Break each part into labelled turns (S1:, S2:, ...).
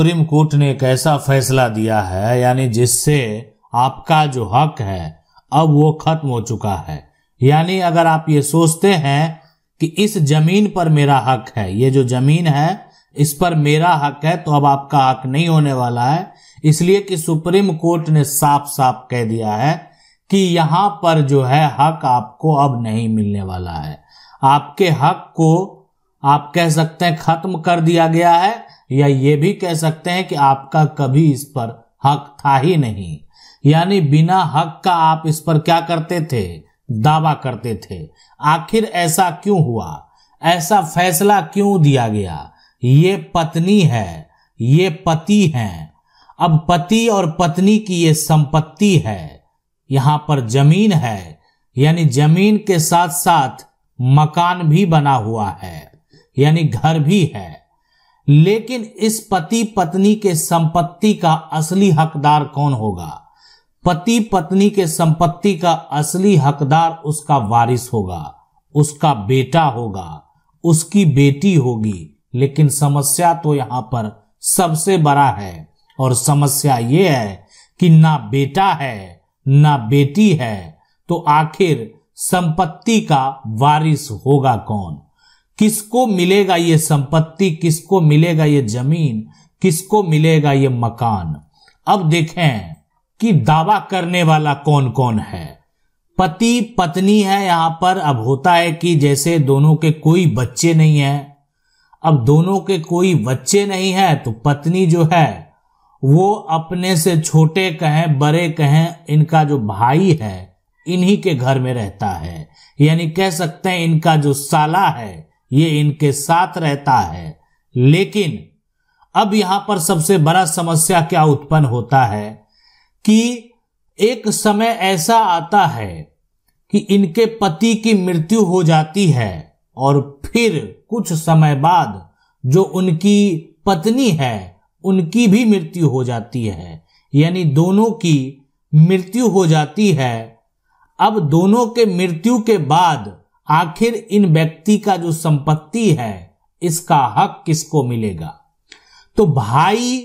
S1: supreme court ने एक ऐसा फैसला दिया है यानी जिससे आपका जो हक है अब वो खत्म हो चुका है यानी अगर आप ये सोचते हैं कि इस जमीन पर मेरा हक है ये जो जमीन है इस पर मेरा हक है तो अब आपका हक नहीं होने वाला है इसलिए कि सुप्रीम कोर्ट ने साफ साफ कह दिया है कि यहां पर जो है हक आपको अब नहीं मिलने वाला है आपके हक को आप कह सकते हैं खत्म कर दिया गया है या ये भी कह सकते हैं कि आपका कभी इस पर हक था ही नहीं यानी बिना हक का आप इस पर क्या करते थे दावा करते थे आखिर ऐसा क्यों हुआ ऐसा फैसला क्यों दिया गया ये पत्नी है ये पति हैं अब पति और पत्नी की ये संपत्ति है यहां पर जमीन है यानी जमीन के साथ साथ मकान भी बना हुआ है यानी घर भी है लेकिन इस पति पत्नी के संपत्ति का असली हकदार कौन होगा पति पत्नी के संपत्ति का असली हकदार उसका वारिस होगा उसका बेटा होगा उसकी बेटी होगी लेकिन समस्या तो यहां पर सबसे बड़ा है और समस्या ये है कि ना बेटा है ना बेटी है तो आखिर संपत्ति का वारिस होगा कौन किसको मिलेगा ये संपत्ति किसको मिलेगा ये जमीन किसको मिलेगा ये मकान अब देखें कि दावा करने वाला कौन कौन है पति पत्नी है यहां पर अब होता है कि जैसे दोनों के कोई बच्चे नहीं है अब दोनों के कोई बच्चे नहीं है तो पत्नी जो है वो अपने से छोटे कहें बड़े कहें इनका जो भाई है इन्हीं के घर में रहता है यानी कह सकते हैं इनका जो साला है ये इनके साथ रहता है लेकिन अब यहां पर सबसे बड़ा समस्या क्या उत्पन्न होता है कि एक समय ऐसा आता है कि इनके पति की मृत्यु हो जाती है और फिर कुछ समय बाद जो उनकी पत्नी है उनकी भी मृत्यु हो जाती है यानी दोनों की मृत्यु हो जाती है अब दोनों के मृत्यु के बाद आखिर इन व्यक्ति का जो संपत्ति है इसका हक किसको मिलेगा तो भाई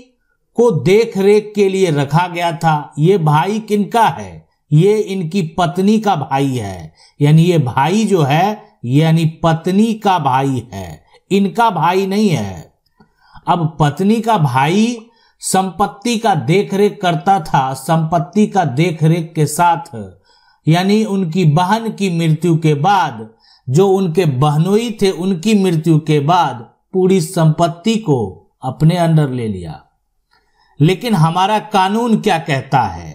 S1: को देख रेख के लिए रखा गया था ये भाई किनका है ये इनकी पत्नी का भाई है यानी ये भाई जो है यानी पत्नी का भाई है इनका भाई नहीं है अब पत्नी का भाई संपत्ति का देखरेख करता था संपत्ति का देखरेख के साथ यानी उनकी बहन की मृत्यु के बाद जो उनके बहनोई थे उनकी मृत्यु के बाद पूरी संपत्ति को अपने अंडर ले लिया लेकिन हमारा कानून क्या कहता है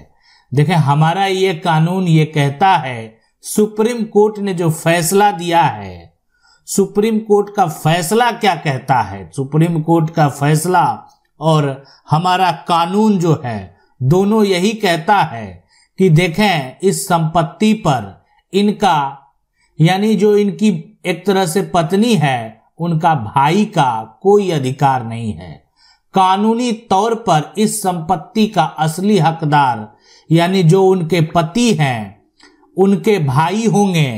S1: देखें हमारा ये कानून ये कहता है सुप्रीम कोर्ट ने जो फैसला दिया है सुप्रीम कोर्ट का फैसला क्या कहता है सुप्रीम कोर्ट का फैसला और हमारा कानून जो है दोनों यही कहता है कि देखें इस संपत्ति पर इनका यानी जो इनकी एक तरह से पत्नी है उनका भाई का कोई अधिकार नहीं है कानूनी तौर पर इस संपत्ति का असली हकदार यानी जो उनके पति हैं उनके भाई होंगे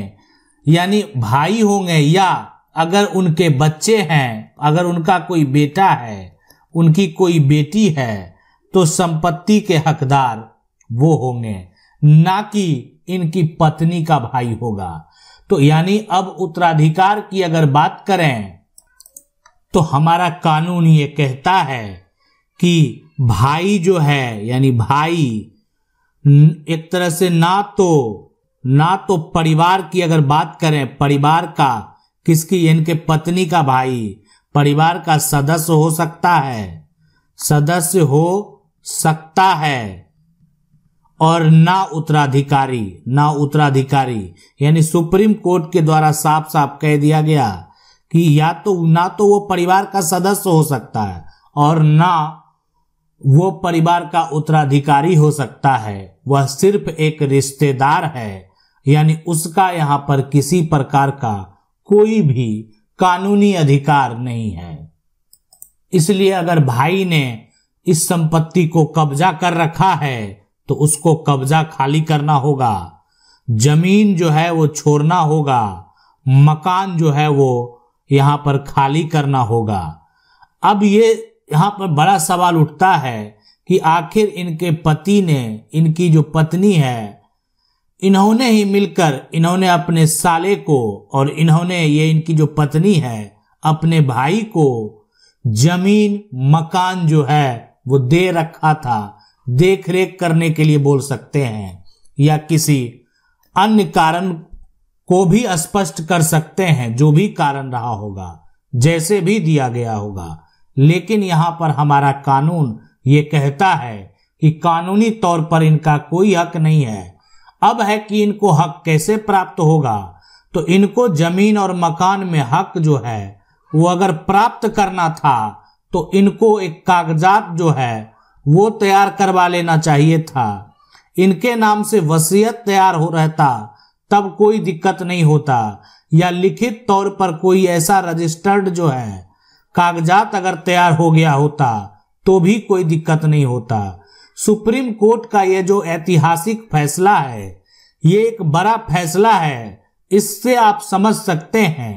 S1: यानी भाई होंगे या अगर उनके बच्चे हैं अगर उनका कोई बेटा है उनकी कोई बेटी है तो संपत्ति के हकदार वो होंगे ना कि इनकी पत्नी का भाई होगा तो यानी अब उत्तराधिकार की अगर बात करें तो हमारा कानून ये कहता है कि भाई जो है यानी भाई एक तरह से ना तो ना तो परिवार की अगर बात करें परिवार का किसकी इनके पत्नी का भाई परिवार का सदस्य हो सकता है सदस्य हो सकता है और ना उत्तराधिकारी ना उत्तराधिकारी यानी सुप्रीम कोर्ट के द्वारा साफ साफ कह दिया गया कि या तो ना तो वो परिवार का सदस्य हो सकता है और ना वो परिवार का उत्तराधिकारी हो सकता है वह सिर्फ एक रिश्तेदार है यानी उसका यहाँ पर किसी प्रकार का कोई भी कानूनी अधिकार नहीं है इसलिए अगर भाई ने इस संपत्ति को कब्जा कर रखा है तो उसको कब्जा खाली करना होगा जमीन जो है वो छोड़ना होगा मकान जो है वो यहां पर खाली करना होगा अब ये यहां पर बड़ा सवाल उठता है कि आखिर इनके पति ने इनकी जो पत्नी है इन्होंने ही मिलकर इन्होंने अपने साले को और इन्होंने ये इनकी जो पत्नी है अपने भाई को जमीन मकान जो है वो दे रखा था देख रेख करने के लिए बोल सकते हैं या किसी अन्य कारण को भी स्पष्ट कर सकते हैं जो भी कारण रहा होगा जैसे भी दिया गया होगा लेकिन यहां पर हमारा कानून ये कहता है कि कानूनी तौर पर इनका कोई हक नहीं है अब है कि इनको हक कैसे प्राप्त होगा तो इनको जमीन और मकान में हक जो है वो अगर प्राप्त करना था तो इनको एक कागजात जो है वो तैयार करवा लेना चाहिए था इनके नाम से वसीयत तैयार हो रहता तब कोई दिक्कत नहीं होता या लिखित तौर पर कोई ऐसा रजिस्टर्ड जो है कागजात अगर तैयार हो गया होता तो भी कोई दिक्कत नहीं होता सुप्रीम कोर्ट का यह जो ऐतिहासिक फैसला है ये एक बड़ा फैसला है इससे आप समझ सकते हैं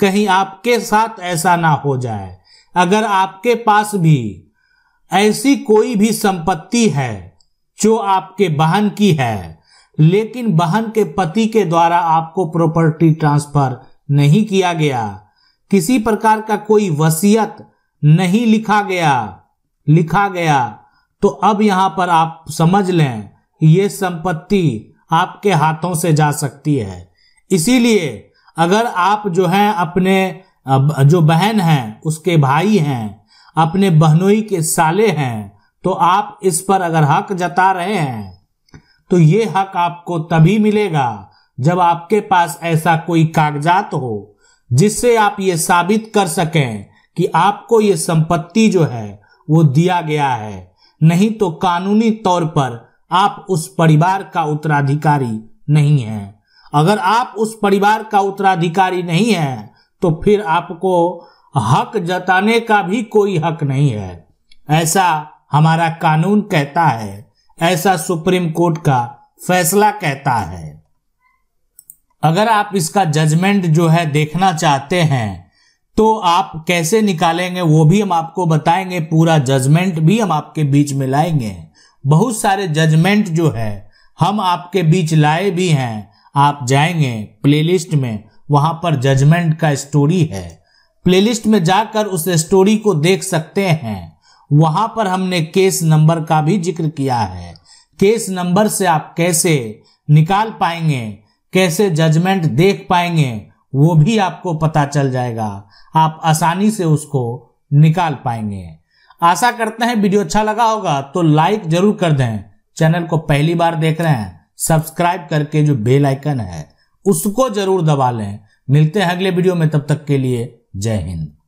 S1: कहीं आपके साथ ऐसा ना हो जाए अगर आपके पास भी ऐसी कोई भी संपत्ति है जो आपके बहन की है लेकिन बहन के पति के द्वारा आपको प्रॉपर्टी ट्रांसफर नहीं किया गया किसी प्रकार का कोई वसीयत नहीं लिखा गया लिखा गया तो अब यहां पर आप समझ लें ये संपत्ति आपके हाथों से जा सकती है इसीलिए अगर आप जो हैं अपने जो बहन हैं उसके भाई हैं अपने बहनोई के साले हैं तो आप इस पर अगर हक जता रहे हैं तो ये हक आपको तभी मिलेगा जब आपके पास ऐसा कोई कागजात हो जिससे आप ये साबित कर सकें कि आपको ये संपत्ति जो है वो दिया गया है नहीं तो कानूनी तौर पर आप उस परिवार का उत्तराधिकारी नहीं है अगर आप उस परिवार का उत्तराधिकारी नहीं है तो फिर आपको हक जताने का भी कोई हक नहीं है ऐसा हमारा कानून कहता है ऐसा सुप्रीम कोर्ट का फैसला कहता है अगर आप इसका जजमेंट जो है देखना चाहते हैं तो आप कैसे निकालेंगे वो भी हम आपको बताएंगे पूरा जजमेंट भी हम आपके बीच में लाएंगे बहुत सारे जजमेंट जो है हम आपके बीच लाए भी हैं आप जाएंगे प्लेलिस्ट में वहां पर जजमेंट का स्टोरी है प्लेलिस्ट में जाकर उस स्टोरी को देख सकते हैं वहां पर हमने केस नंबर का भी जिक्र किया है केस नंबर से आप कैसे निकाल पाएंगे कैसे जजमेंट देख पाएंगे वो भी आपको पता चल जाएगा आप आसानी से उसको निकाल पाएंगे आशा करते हैं वीडियो अच्छा लगा होगा तो लाइक जरूर कर दें चैनल को पहली बार देख रहे हैं सब्सक्राइब करके जो बेल आइकन है उसको जरूर दबा लें मिलते हैं अगले वीडियो में तब तक के लिए जय हिंद